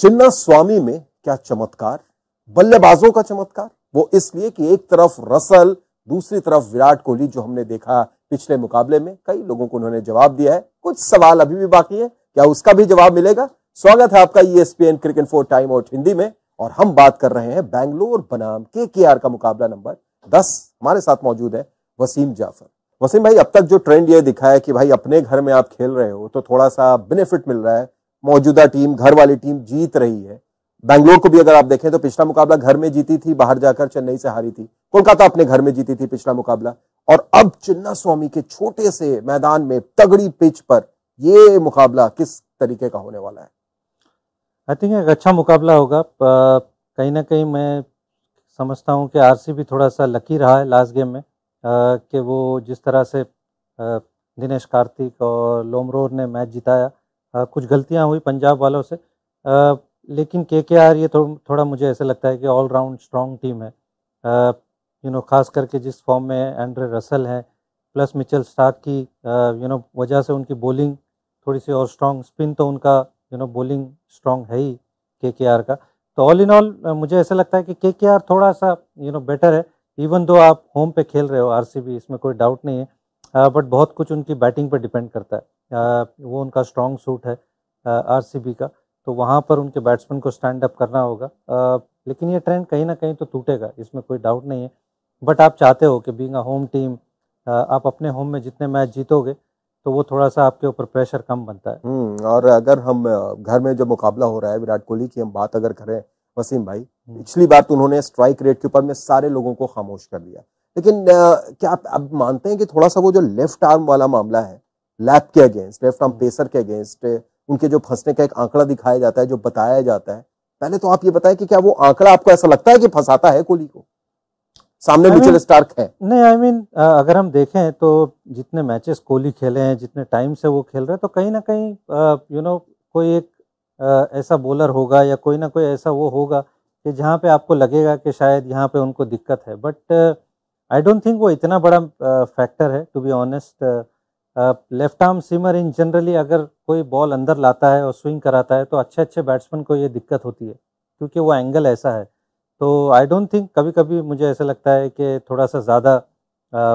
चिन्ना स्वामी में क्या चमत्कार बल्लेबाजों का चमत्कार वो इसलिए कि एक तरफ रसल दूसरी तरफ विराट कोहली जो हमने देखा पिछले मुकाबले में कई लोगों को उन्होंने जवाब दिया है कुछ सवाल अभी भी बाकी है क्या उसका भी जवाब मिलेगा स्वागत है आपका ESPN cricket for time out Hindi में और हम बात कर रहे हैं बैंगलोर बनाम के का मुकाबला नंबर दस हमारे साथ मौजूद है वसीम जाफर वसीम भाई अब तक जो ट्रेंड ये दिखा है कि भाई अपने घर में आप खेल रहे हो तो थोड़ा सा बेनिफिट मिल रहा है मौजूदा टीम घर वाली टीम जीत रही है बैंगलोर को भी अगर आप देखें तो पिछला मुकाबला घर में जीती थी बाहर जाकर चेन्नई से हारी थी कोलकाता अपने घर में जीती थी पिछला मुकाबला और अब चिन्ना स्वामी के छोटे से मैदान में तगड़ी पिच पर यह मुकाबला किस तरीके का होने वाला है आई थिंक एक अच्छा मुकाबला होगा कहीं ना कहीं मैं समझता हूँ कि आर भी थोड़ा सा लकी रहा है लास्ट गेम में कि वो जिस तरह से दिनेश कार्तिक और लोमरोर ने मैच जिताया कुछ गलतियाँ हुई पंजाब वालों से लेकिन के के आर ये थो, थोड़ा मुझे ऐसे लगता है कि ऑल राउंड स्ट्रॉन्ग टीम है यू नो खास करके जिस फॉर्म में एंड्रे रसल हैं प्लस मिचल स्टार्क की यू नो वजह से उनकी बॉलिंग थोड़ी सी और स्ट्रॉन्ग स्पिन तो उनका यू नो बॉलिंग स्ट्रॉन्ग है ही के के आर का तो ऑल इन ऑल मुझे ऐसा लगता है कि के के आर थोड़ा सा यू नो बेटर है इवन दो तो तो आप होम पे खेल रहे हो आर सी बी इसमें कोई डाउट नहीं है बट बहुत कुछ उनकी बैटिंग पर डिपेंड करता है वो उनका स्ट्रॉन्ग सूट है आर का तो वहाँ पर उनके बैट्समैन को स्टैंड अप करना होगा लेकिन ये ट्रेंड कहीं ना कहीं तो टूटेगा इसमें कोई डाउट नहीं है बट आप चाहते हो कि बींग अ होम टीम आप अपने होम में जितने मैच जीतोगे तो वो थोड़ा सा आपके ऊपर प्रेशर कम बनता है हम्म, और अगर हम घर में जो मुकाबला हो रहा है विराट कोहली की हम बात अगर करें वसीम भाई हम्म। पिछली बार तो उन्होंने स्ट्राइक रेट के ऊपर में सारे लोगों को खामोश कर दिया लेकिन क्या आप अब मानते हैं कि थोड़ा सा वो जो लेफ्ट आर्म वाला मामला है लैप के अगेंस्ट लेफ्ट आर्म पेसर के अगेंस्ट उनके जो फंसने का एक आंकड़ा दिखाया जाता है जो बताया जाता है पहले तो आप ये बताएं कि क्या वो आंकड़ा आपको ऐसा लगता है कि फंसाता है कोहली को सामने मिचेल स्टार्क है नहीं आई I मीन mean, अगर हम देखें तो जितने मैचेस कोहली खेले हैं जितने टाइम से वो खेल रहे हैं तो कहीं ना कहीं यू नो कोई एक आ, ऐसा बॉलर होगा या कोई ना कोई ऐसा वो होगा कि जहाँ पे आपको लगेगा कि शायद यहाँ पे उनको दिक्कत है बट आई डोंट थिंक वो इतना बड़ा फैक्टर है to be honest left arm seamer in generally अगर कोई बॉल अंदर लाता है और स्विंग कराता है तो अच्छे अच्छे बैट्समैन को ये दिक्कत होती है क्योंकि वो एंगल ऐसा है तो आई डोंट थिंक कभी कभी मुझे ऐसा लगता है कि थोड़ा सा ज़्यादा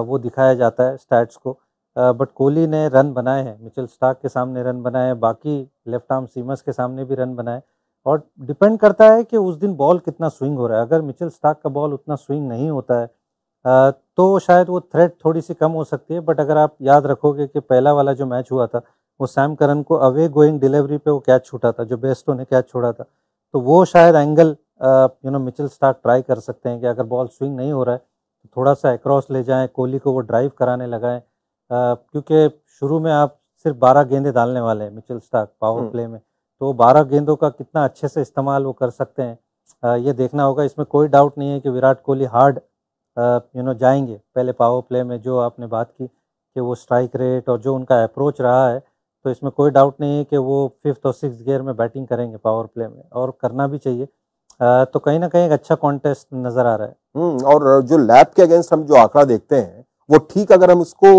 वो दिखाया जाता है स्टैट्स को बट कोहली ने रन बनाए हैं मिचल स्टार्क के सामने रन बनाए हैं बाकी लेफ्ट आर्म सीमर्स के सामने भी रन बनाए और डिपेंड करता है कि उस दिन बॉल कितना स्विंग हो रहा है अगर मिचल स्टार्क का बॉल उतना स्विंग नहीं होता है तो शायद वो थ्रेट थोड़ी सी कम हो सकती है बट अगर आप याद रखोगे कि पहला वाला जो मैच हुआ था वो सैम करन को अवे गोइंग डिलीवरी पे वो कैच छूटा था जो बेस्टो ने कैच छोड़ा था तो वो शायद angle you know Mitchell Starc try कर सकते हैं कि अगर बॉल स्विंग नहीं हो रहा है तो थोड़ा सा एक्रॉस ले जाएं कोहली को वो ड्राइव कराने लगाएं क्योंकि शुरू में आप सिर्फ बारह गेंदे डालने वाले हैं मिचल स्टार्क पावर प्ले में तो बारह गेंदों का कितना अच्छे से इस्तेमाल वो कर सकते हैं ये देखना होगा इसमें कोई डाउट नहीं है कि Virat Kohli hard you know जाएंगे पहले पावर प्ले में जो आपने बात की कि वो स्ट्राइक रेट और जो उनका अप्रोच रहा है तो इसमें कोई डाउट नहीं है कि वो फिफ्थ और सिक्स गियर में बैटिंग करेंगे पावर प्ले में और करना भी चाहिए तो कहीं ना कहीं एक अच्छा कॉन्टेस्ट नजर आ रहा है हम्म, और जो लैब के अगेंस्ट हम जो आंकड़ा देखते हैं वो ठीक अगर हम उसको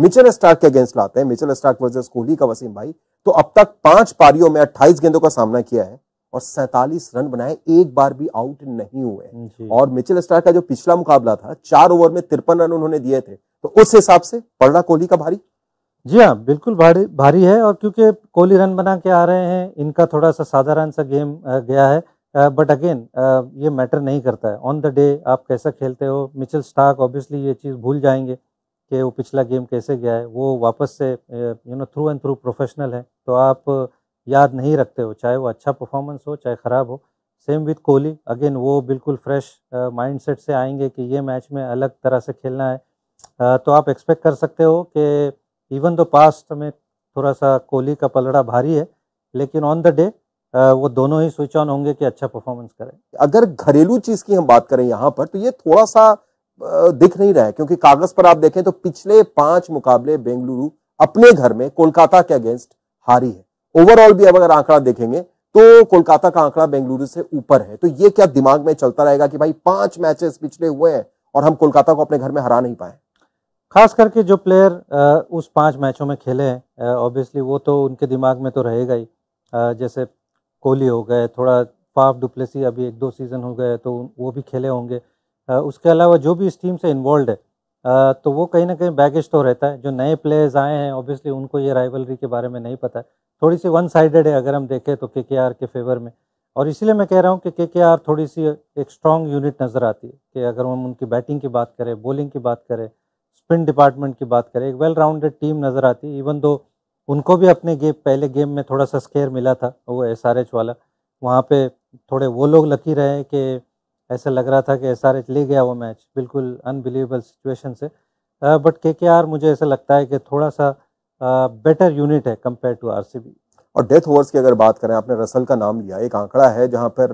मिचल स्टार्क के अगेंस्ट लाते हैं मिचल स्टार्क वर्सेस कोहली का वसीम भाई तो अब तक पांच पारियों में अट्ठाईस गेंदों का सामना किया है और 47 रन बनाए एक बार भी आउट नहीं हुए और मिचेल स्टार का जो पिछला मुकाबला था चार ओवर में तिरपन रन उन्होंने दिए थे तो उस हिसाब से पड़ा कोहली का भारी जी हाँ बिल्कुल भारी भारी है और क्योंकि कोहली रन बना के आ रहे हैं इनका थोड़ा सा साधारण सा गेम गया है बट अगेन ये मैटर नहीं करता है ऑन द डे आप कैसा खेलते हो मिचेल स्टार्क ऑब्वियसली ये चीज़ भूल जाएंगे कि वो पिछला गेम कैसे गया है वो वापस से you know through and through professional है तो आप याद नहीं रखते हो चाहे वो अच्छा परफॉर्मेंस हो चाहे ख़राब हो सेम विथ कोहली अगेन वो बिल्कुल फ्रेश माइंडसेट से आएंगे कि ये मैच में अलग तरह से खेलना है तो आप एक्सपेक्ट कर सकते हो कि इवन दो पास्ट में थोड़ा सा कोहली का पलड़ा भारी है लेकिन ऑन द डे वो दोनों ही स्विच ऑन होंगे कि अच्छा परफॉर्मेंस करें अगर घरेलू चीज की हम बात करें यहाँ पर तो ये थोड़ा सा दिख नहीं रहा है क्योंकि कागज पर आप देखें तो पिछले पांच मुकाबले बेंगलुरु अपने घर में कोलकाता के अगेंस्ट हारी है ओवरऑल भी अब अगर आंकड़ा देखेंगे तो कोलकाता का आंकड़ा बेंगलुरु से ऊपर है तो ये क्या दिमाग में चलता रहेगा कि भाई पांच मैचेस पिछले हुए हैं और हम कोलकाता को अपने घर में हरा नहीं पाए खास करके जो प्लेयर उस पांच मैचों में खेले हैं ऑब्वियसली वो तो उनके दिमाग में तो रहेगा ही जैसे कोहली हो गए थोड़ा फाफ डुप्लेसी अभी एक दो सीज़न हो गए तो वो भी खेले होंगे उसके अलावा जो भी इस टीम से इन्वॉल्व है तो वो कहीं ना कहीं बैगेज तो रहता है जो नए प्लेयर्स आए हैं ऑब्वियसली उनको ये राइवलरी के बारे में नहीं पता है थोड़ी सी वन साइडेड है अगर हम देखें तो के के फेवर में और इसलिए मैं कह रहा हूँ कि के के थोड़ी सी एक स्ट्रॉन्ग यूनिट नज़र आती है कि अगर हम उनकी बैटिंग की बात करें बॉलिंग की बात करें स्पिन डिपार्टमेंट की बात करें एक वेल राउंडेड टीम नज़र आती है इवन दो उनको भी अपने गेम पहले गेम में थोड़ा सा स्केयर मिला था वो एस वाला वहाँ पे थोड़े वो लोग लकी रहे कि ऐसा लग रहा था कि एस आर एच ले गया वो मैच बिल्कुल अनबिलीवेबल सिचुएशन से बट के के आर मुझे ऐसा लगता है कि थोड़ा सा बेटर यूनिट है compare to R C B और डेथ ओवर्स की अगर बात करें आपने रसल का नाम लिया एक आंकड़ा है जहां पर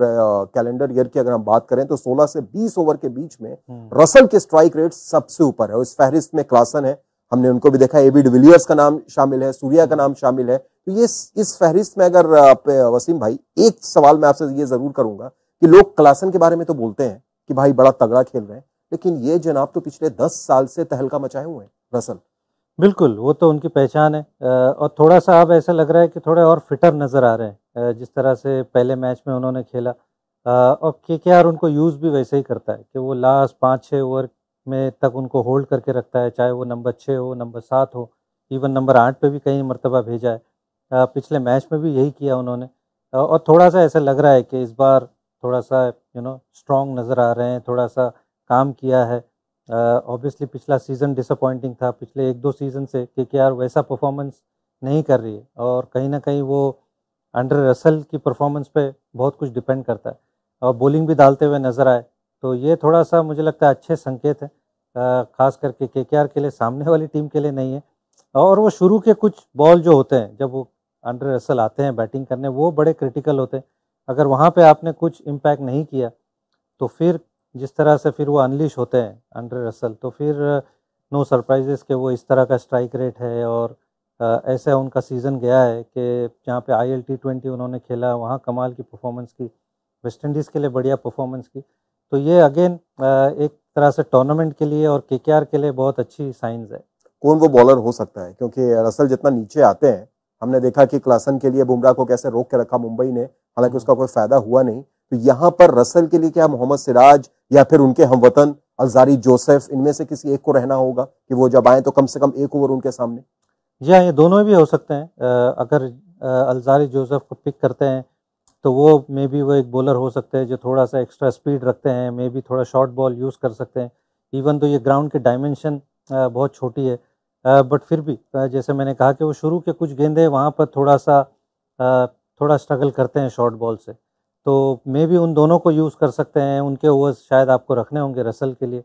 कैलेंडर ईयर की अगर हम बात करें तो 16 से 20 ओवर के बीच में रसल हम्म। के स्ट्राइक रेट सबसे ऊपर है उस फहरिस्त में क्लासन है हमने उनको भी देखा एबी डिविलियर्स का नाम शामिल है सूर्या का नाम शामिल है तो ये इस फहरिस्त में अगर वसीम भाई एक सवाल मैं आपसे ये जरूर करूंगा कि लोग क्लासन के बारे में तो बोलते हैं कि भाई बड़ा तगड़ा खेल रहे हैं लेकिन ये जनाब तो पिछले दस साल से तहलका मचाए हुए हैं रसल बिल्कुल वो तो उनकी पहचान है और थोड़ा सा अब ऐसा लग रहा है कि थोड़े और फिटर नज़र आ रहे हैं जिस तरह से पहले मैच में उन्होंने खेला और के के आर उनको यूज़ भी वैसे ही करता है कि वो लास्ट पाँच छः ओवर में तक उनको होल्ड करके रखता है चाहे वो नंबर छः हो नंबर सात हो इवन नंबर आठ पे भी कई मरतबा भेजा है पिछले मैच में भी यही किया उन्होंने और थोड़ा सा ऐसा लग रहा है कि इस बार थोड़ा सा यू नो स्ट्रॉन्ग नज़र आ रहे हैं थोड़ा सा काम किया है ऑब्वियसली uh, पिछला सीज़न डिसअपॉइंटिंग था पिछले एक दो सीज़न से के के आर वैसा परफॉर्मेंस नहीं कर रही है और कहीं ना कहीं वो अंडर रसल की परफॉर्मेंस पे बहुत कुछ डिपेंड करता है और बॉलिंग भी डालते हुए नज़र आए तो ये थोड़ा सा मुझे लगता है अच्छे संकेत हैं ख़ास करके के के लिए सामने वाली टीम के लिए नहीं है और वो शुरू के कुछ बॉल जो होते हैं जब वो अंडर रसल आते हैं बैटिंग करने वो बड़े क्रिटिकल होते हैं अगर वहाँ पे आपने कुछ इम्पैक्ट नहीं किया तो फिर जिस तरह से फिर वो अनलिश होते हैं अंडर रसल तो फिर नो uh, सरप्राइजेस के वो इस तरह का स्ट्राइक रेट है और uh, ऐसा उनका सीज़न गया है कि जहाँ पे आई एल टी ट्वेंटी उन्होंने खेला वहाँ कमाल की परफॉर्मेंस की वेस्ट इंडीज़ के लिए बढ़िया परफॉर्मेंस की तो ये अगेन uh, एक तरह से टूर्नामेंट के लिए और के के लिए बहुत अच्छी साइंस है कौन वो बॉलर हो सकता है क्योंकि रसल जितना नीचे आते हैं हमने देखा कि क्लासन के लिए बुमराह को कैसे रोक के रखा मुंबई ने हालांकि उसका कोई फायदा हुआ नहीं तो यहाँ पर रसल के लिए क्या मोहम्मद सिराज या फिर उनके हम वतन अलजारी जोसेफ इनमें से किसी एक को रहना होगा कि वो जब आए तो कम से कम एक ओवर उनके सामने जी हाँ ये दोनों भी हो सकते हैं अगर अलजारी जोसेफ को पिक करते हैं तो वो मे बी वो एक बॉलर हो सकते हैं जो थोड़ा सा एक्स्ट्रा स्पीड रखते हैं मे बी थोड़ा शॉर्ट बॉल यूज़ कर सकते हैं इवन तो ये ग्राउंड की डायमेंशन बहुत छोटी है बट फिर भी जैसे मैंने कहा कि वो शुरू के कुछ गेंदे वहाँ पर थोड़ा सा थोड़ा स्ट्रगल करते हैं शॉर्ट बॉल से तो मे भी उन दोनों को यूज़ कर सकते हैं उनके ओवर्स शायद आपको रखने होंगे रसल के लिए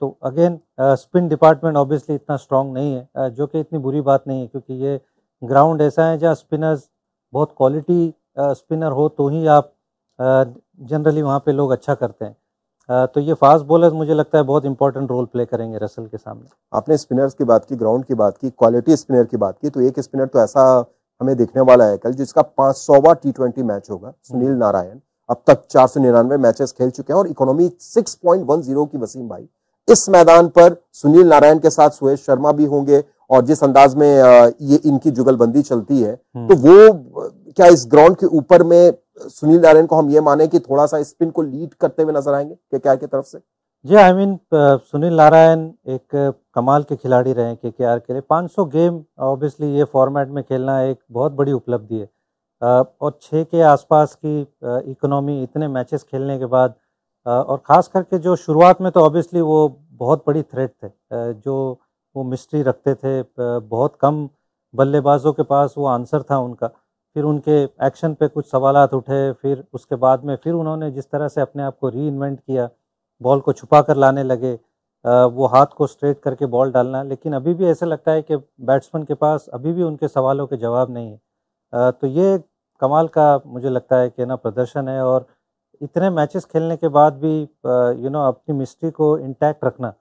तो अगेन स्पिन डिपार्टमेंट ऑब्वियसली इतना स्ट्रांग नहीं है जो कि इतनी बुरी बात नहीं है क्योंकि ये ग्राउंड ऐसा है जहाँ स्पिनर्स बहुत क्वालिटी स्पिनर हो तो ही आप जनरली वहाँ पे लोग अच्छा करते हैं तो ये फास्ट बॉलर मुझे लगता है बहुत इंपॉर्टेंट रोल प्ले करेंगे रसल के सामने आपने स्पिनर्स की बात की ग्राउंड की बात की क्वालिटी स्पिनर की बात की तो एक स्पिनर तो ऐसा हमें देखने वाला है कल जिसका पाँच सौवा टी ट्वेंटी मैच होगा सुनील नारायण अब तक चार सौ निन्यानवे मैचेस खेल चुके हैं और economy six point one zero की वसीम भाई इस मैदान पर सुनील नारायण के साथ सुहेश शर्मा भी होंगे और जिस अंदाज में ये इनकी जुगलबंदी चलती है हम्म। तो वो क्या इस ग्राउंड के ऊपर में सुनील नारायण को हम ये माने कि थोड़ा सा स्पिन को लीड करते हुए नजर आएंगे के के तरफ से जी I I mean mean, Sunil Narayan एक कमाल के खिलाड़ी रहे के के के लिए 500 गेम ऑब्वियसली ये फॉर्मेट में खेलना एक बहुत बड़ी उपलब्धि है और छः के आसपास की इकोनॉमी इतने मैचेस खेलने के बाद और ख़ास करके जो शुरुआत में तो ऑब्वियसली वो बहुत बड़ी थ्रेट थे जो वो मिस्ट्री रखते थे बहुत कम बल्लेबाजों के पास वो आंसर था उनका फिर उनके एक्शन पे कुछ सवाल उठे फिर उसके बाद में फिर उन्होंने जिस तरह से अपने आप को री किया बॉल को छुपा कर लाने लगे वो हाथ को स्ट्रेट करके बॉल डालना लेकिन अभी भी ऐसा लगता है कि बैट्समैन के पास अभी भी उनके सवालों के जवाब नहीं है तो ये कमाल का मुझे लगता है कि ना प्रदर्शन है और इतने मैचेस खेलने के बाद भी यू नो अपनी मिस्ट्री को इंटैक्ट रखना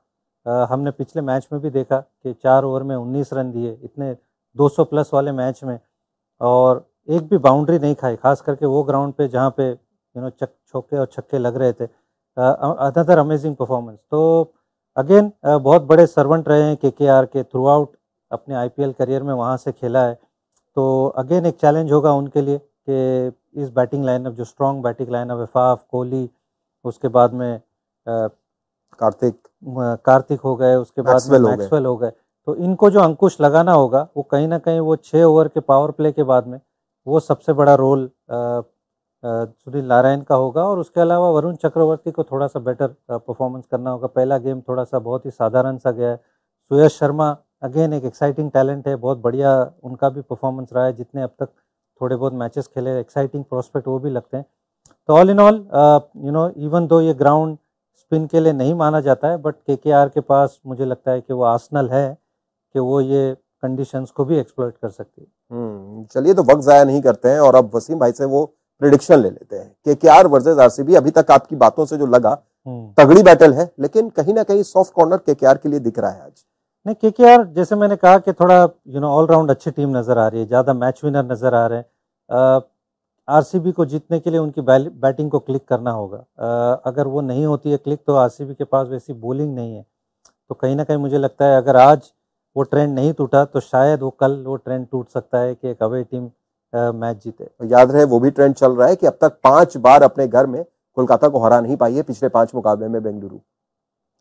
हमने पिछले मैच में भी देखा कि चार ओवर में 19 रन दिए इतने 200 प्लस वाले मैच में और एक भी बाउंड्री नहीं खाई खास करके वो ग्राउंड पे जहाँ पे यू नो चक छोके और छक्के लग रहे थे अदर अमेजिंग परफॉर्मेंस तो अगेन बहुत बड़े सर्वेंट रहे हैं के के आर के थ्रू आउट अपने आई पी एल करियर में वहाँ से खेला है तो अगेन एक चैलेंज होगा उनके लिए कि इस बैटिंग लाइनअप जो strong batting lineup with Faf Kohli उसके बाद में कार्तिक कार्तिक हो गए उसके बाद में मैक्सवेल हो गए तो इनको जो अंकुश लगाना होगा वो कहीं ना कहीं वो छः ओवर के पावर प्ले के बाद में वो सबसे बड़ा रोल सुनील नारायण का होगा और उसके अलावा वरुण चक्रवर्ती को थोड़ा सा बेटर परफॉर्मेंस करना होगा पहला गेम थोड़ा सा बहुत ही साधारण सा गया है सुयश शर्मा अगेन एक एक्साइटिंग टैलेंट है बहुत बढ़िया उनका भी परफॉर्मेंस रहा है जितने अब तक थोड़े बहुत मैचेस खेले एक्साइटिंग प्रॉस्पेक्ट वो भी लगते हैं तो all in all you know even though ये ग्राउंड स्पिन के लिए नहीं माना जाता है बट के के आर के पास मुझे लगता है कि वो आसनल है कि वो ये कंडीशंस को भी एक्सप्लोइट कर सकती है हम्म, चलिए तो वक्त ज़ाया नहीं करते हैं और अब वसीम भाई से वो प्रिडिक्शन ले लेते हैं के के आर वर्सेज आरसीबी अभी तक आपकी बातों से जो लगा हम्म। तगड़ी बैटल है लेकिन कहीं ना कहीं सॉफ्ट कॉर्नर के के आर के लिए दिख रहा है आज नहीं के के आर जैसे मैंने कहा कि थोड़ा यू नो ऑलराउंड अच्छी टीम नज़र आ रही है ज़्यादा मैच विनर नज़र आ रहे हैं आर को जीतने के लिए उनकी बैटिंग को क्लिक करना होगा आ, अगर वो नहीं होती है क्लिक तो आर के पास वैसी बोलिंग नहीं है तो कहीं ना कहीं मुझे लगता है अगर आज आ, वो ट्रेंड नहीं टूटा तो शायद वो कल वो ट्रेंड टूट सकता है कि एक अवे टीम मैच जीते तो याद रहे वो भी ट्रेंड चल रहा है कि अब तक पांच बार अपने घर में कोलकाता को हरा नहीं पाई है पिछले पांच मुकाबले में बेंगलुरु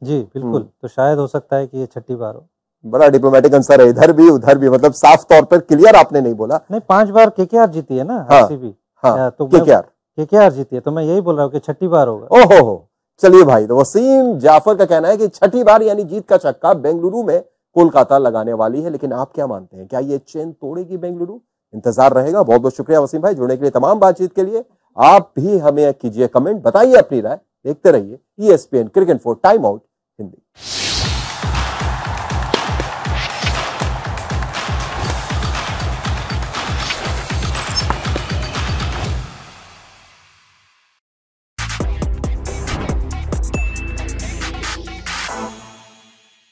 जी बिल्कुल हम्म। तो शायद हो सकता है कि ये छठी बार हो बड़ा डिप्लोमेटिक आंसर है इधर भी उधर भी मतलब साफ तौर पर क्लियर आपने नहीं बोला नहीं पांच बार के जीती है ना हाँ, आरसीबी हाँ, तो के के जीती है तो मैं यही बोल रहा हूँ कि छठी बार होगा ओहो हो चलिए भाई तो वसीम जाफर का कहना है कि छठी बार यानी जीत का चक्का बेंगलुरु में कोलकाता लगाने वाली है लेकिन आप क्या मानते हैं क्या ये चेन तोड़ेगी बेंगलुरु इंतजार रहेगा बहुत बहुत शुक्रिया वसीम भाई जुड़ने के लिए तमाम बातचीत के लिए आप भी हमें कीजिए कमेंट बताइए अपनी राय देखते रहिए ESPN cricket for time out Hindi